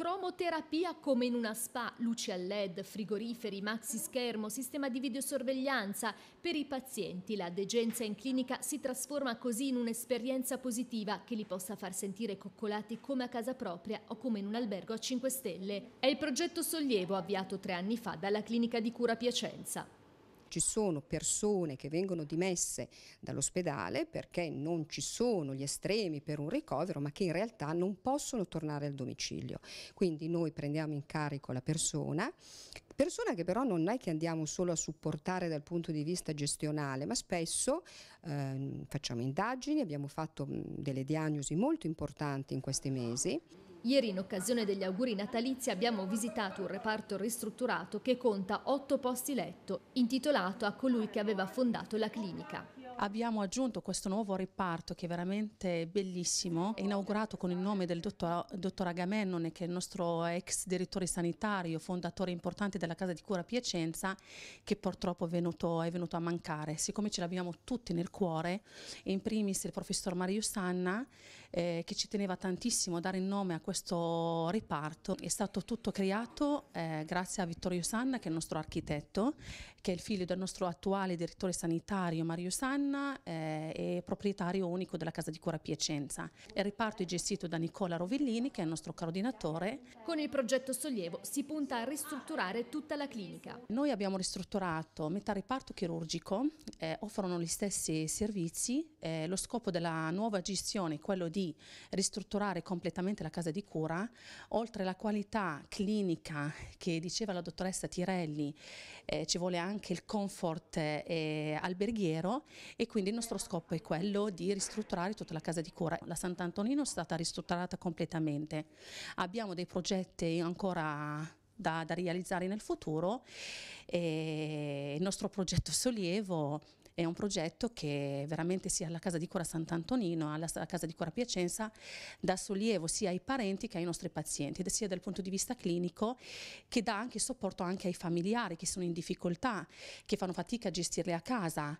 cromoterapia come in una spa, luci a LED, frigoriferi, maxi schermo, sistema di videosorveglianza. Per i pazienti la degenza in clinica si trasforma così in un'esperienza positiva che li possa far sentire coccolati come a casa propria o come in un albergo a 5 stelle. È il progetto Sollievo avviato tre anni fa dalla clinica di cura Piacenza ci sono persone che vengono dimesse dall'ospedale perché non ci sono gli estremi per un ricovero, ma che in realtà non possono tornare al domicilio. Quindi noi prendiamo in carico la persona, persona che però non è che andiamo solo a supportare dal punto di vista gestionale, ma spesso eh, facciamo indagini, abbiamo fatto delle diagnosi molto importanti in questi mesi. Ieri in occasione degli auguri natalizi abbiamo visitato un reparto ristrutturato che conta otto posti letto, intitolato a colui che aveva fondato la clinica. Abbiamo aggiunto questo nuovo reparto che è veramente bellissimo, è inaugurato con il nome del dottor, dottor Agamennone che è il nostro ex direttore sanitario, fondatore importante della casa di cura Piacenza che purtroppo è venuto, è venuto a mancare. Siccome ce l'abbiamo tutti nel cuore, in primis il professor Mario Sanna eh, che ci teneva tantissimo a dare il nome a questo reparto, è stato tutto creato eh, grazie a Vittorio Sanna che è il nostro architetto, che è il figlio del nostro attuale direttore sanitario Mario Sanna donna eh, e proprietario unico della casa di cura Piacenza. Il reparto è gestito da Nicola Rovellini che è il nostro coordinatore. Con il progetto Sollievo si punta a ristrutturare tutta la clinica. Noi abbiamo ristrutturato metà reparto chirurgico, eh, offrono gli stessi servizi, eh, lo scopo della nuova gestione è quello di ristrutturare completamente la casa di cura, oltre alla qualità clinica che diceva la dottoressa Tirelli, eh, ci vuole anche il comfort eh, alberghiero e quindi il nostro scopo è quello di ristrutturare tutta la casa di cura. La Sant'Antonino è stata ristrutturata completamente, abbiamo dei progetti ancora da, da realizzare nel futuro e il nostro progetto Sollievo è un progetto che veramente sia alla Casa di Cura Sant'Antonino, alla Casa di Cura Piacenza, dà sollievo sia ai parenti che ai nostri pazienti, sia dal punto di vista clinico, che dà anche supporto anche ai familiari che sono in difficoltà, che fanno fatica a gestirli a casa.